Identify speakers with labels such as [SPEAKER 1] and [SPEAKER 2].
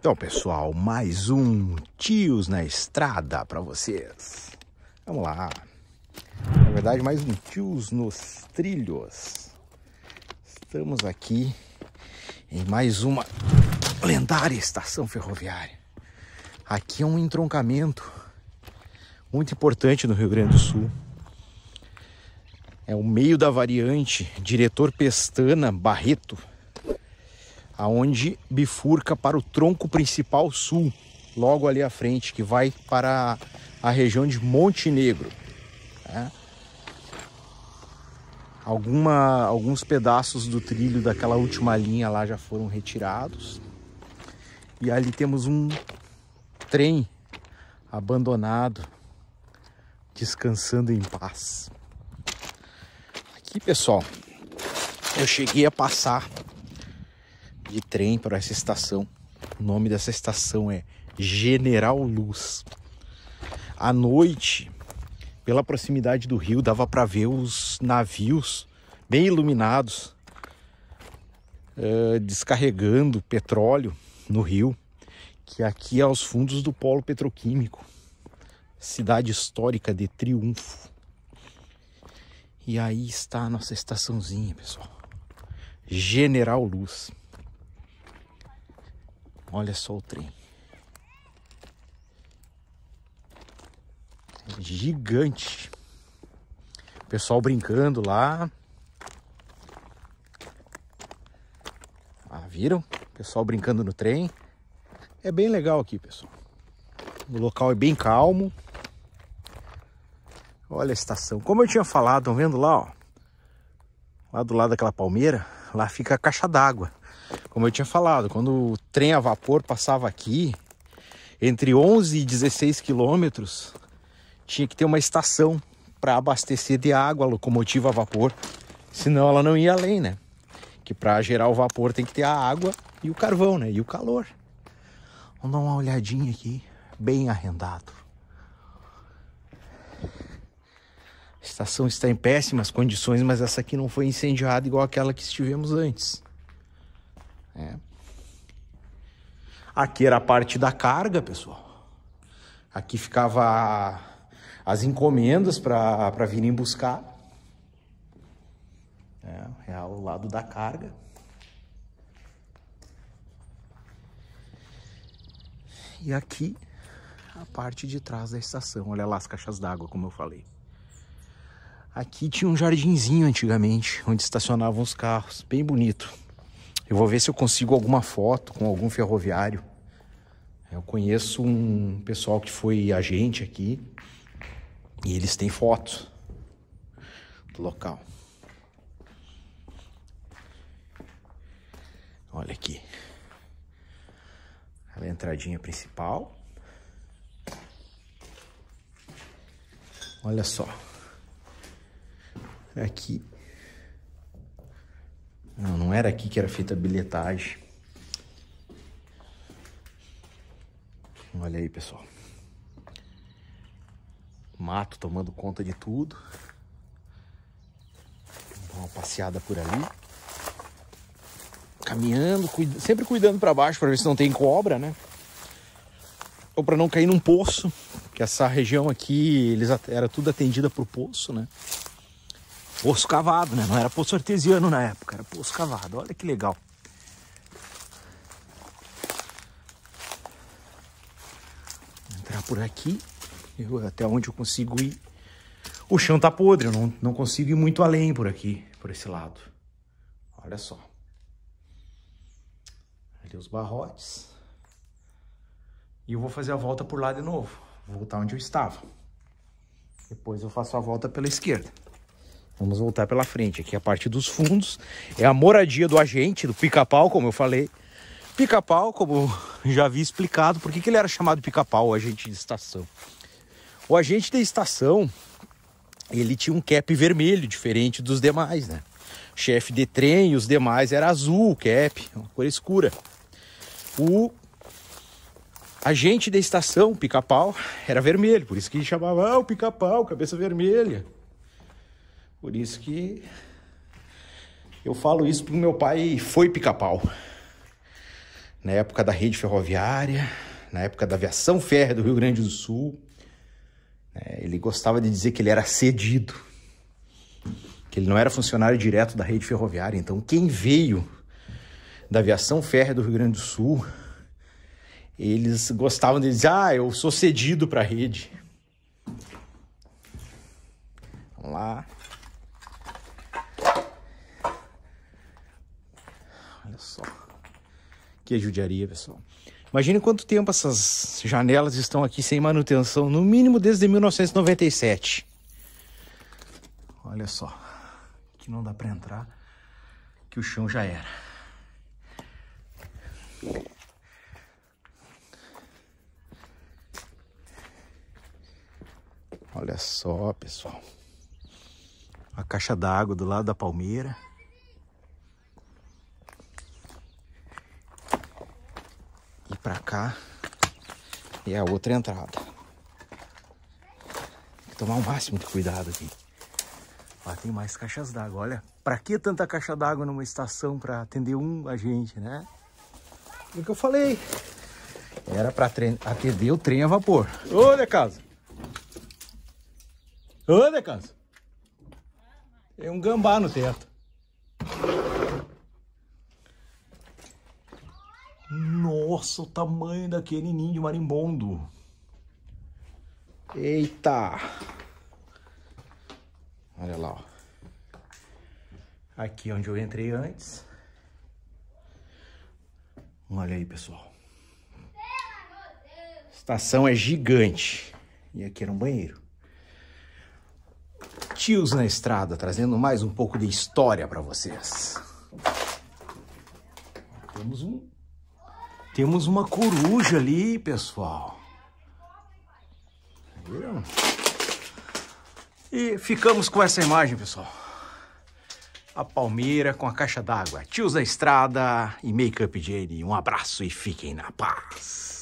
[SPEAKER 1] Então, pessoal, mais um Tios na Estrada para vocês. Vamos lá. Na verdade, mais um Tios nos Trilhos. Estamos aqui em mais uma lendária estação ferroviária. Aqui é um entroncamento muito importante no Rio Grande do Sul. É o meio da variante Diretor Pestana Barreto aonde bifurca para o tronco principal sul, logo ali à frente, que vai para a região de Montenegro. Né? Alguma, alguns pedaços do trilho daquela última linha lá já foram retirados. E ali temos um trem abandonado, descansando em paz. Aqui, pessoal, eu cheguei a passar de trem para essa estação. O nome dessa estação é General Luz. À noite, pela proximidade do rio, dava para ver os navios bem iluminados uh, descarregando petróleo no rio, que aqui é aos fundos do polo petroquímico, cidade histórica de Triunfo. E aí está a nossa estaçãozinha, pessoal. General Luz. Olha só o trem. gigante. pessoal brincando lá. Ah, viram? pessoal brincando no trem. É bem legal aqui, pessoal. O local é bem calmo. Olha a estação. Como eu tinha falado, estão vendo lá, ó? Lá do lado daquela palmeira, lá fica a caixa d'água. Como eu tinha falado, quando o trem a vapor passava aqui, entre 11 e 16 quilômetros, tinha que ter uma estação para abastecer de água a locomotiva a vapor, senão ela não ia além, né? Que para gerar o vapor tem que ter a água e o carvão, né? E o calor. Vamos dar uma olhadinha aqui, bem arrendado. A estação está em péssimas condições, mas essa aqui não foi incendiada igual aquela que estivemos antes. É. Aqui era a parte da carga, pessoal. Aqui ficava as encomendas para virem buscar. É, é o lado da carga. E aqui a parte de trás da estação. Olha lá as caixas d'água, como eu falei. Aqui tinha um jardinzinho antigamente, onde estacionavam os carros. Bem bonito. Eu vou ver se eu consigo alguma foto com algum ferroviário. Eu conheço um pessoal que foi agente aqui e eles têm fotos do local. Olha aqui. É a entradinha principal. Olha só. Aqui não, não era aqui que era feita a bilhetagem. Olha aí, pessoal. Mato tomando conta de tudo. Vou uma passeada por ali. Caminhando, cuida... sempre cuidando para baixo para ver se não tem cobra, né? Ou para não cair num poço, que essa região aqui eles era tudo atendida por poço, né? poço cavado, né? Não era poço artesiano na época, era poço cavado. Olha que legal. Vou entrar por aqui, eu, até onde eu consigo ir. O chão tá podre, eu não, não consigo ir muito além por aqui, por esse lado. Olha só. Ali os barrotes. E eu vou fazer a volta por lá de novo. Vou voltar onde eu estava. Depois eu faço a volta pela esquerda. Vamos voltar pela frente. Aqui a parte dos fundos é a moradia do agente, do pica-pau, como eu falei. Pica-pau, como já havia explicado, por que, ele era chamado pica-pau, o agente de estação. O agente de estação, ele tinha um cap vermelho, diferente dos demais, né? Chefe de trem, os demais era azul, cap, uma cor escura. O agente da estação, pica-pau, era vermelho, por isso que chamava ah, o pica-pau, cabeça vermelha. Por isso que eu falo isso porque meu pai foi pica-pau. Na época da rede ferroviária, na época da aviação férrea do Rio Grande do Sul, né, ele gostava de dizer que ele era cedido, que ele não era funcionário direto da rede ferroviária. Então, quem veio da aviação férrea do Rio Grande do Sul, eles gostavam de dizer: ah, eu sou cedido para a rede. Vamos lá. Olha só. Que judiaria, pessoal. Imagine quanto tempo essas janelas estão aqui sem manutenção, no mínimo desde 1997. Olha só. Que não dá para entrar, que o chão já era. Olha só, pessoal. A caixa d'água do lado da palmeira. para cá e a outra é entrada. Tem que tomar o máximo de cuidado aqui. Lá tem mais caixas d'água. Olha, para que tanta caixa d'água numa estação para atender um agente, né? O que eu falei? Era para atender o trem a vapor. Ô, de casa. Ô, de casa. é um gambá no teto. Nossa, o tamanho daquele ninho de marimbondo. Eita! Olha lá, ó. Aqui onde eu entrei antes. Olha aí, pessoal. A estação é gigante. E aqui era um banheiro. Tios na Estrada, trazendo mais um pouco de história para vocês. Temos um temos uma coruja ali, pessoal. Viram? E ficamos com essa imagem, pessoal. A Palmeira com a caixa d'água. Tios da Estrada e Makeup Jane. Um abraço e fiquem na paz.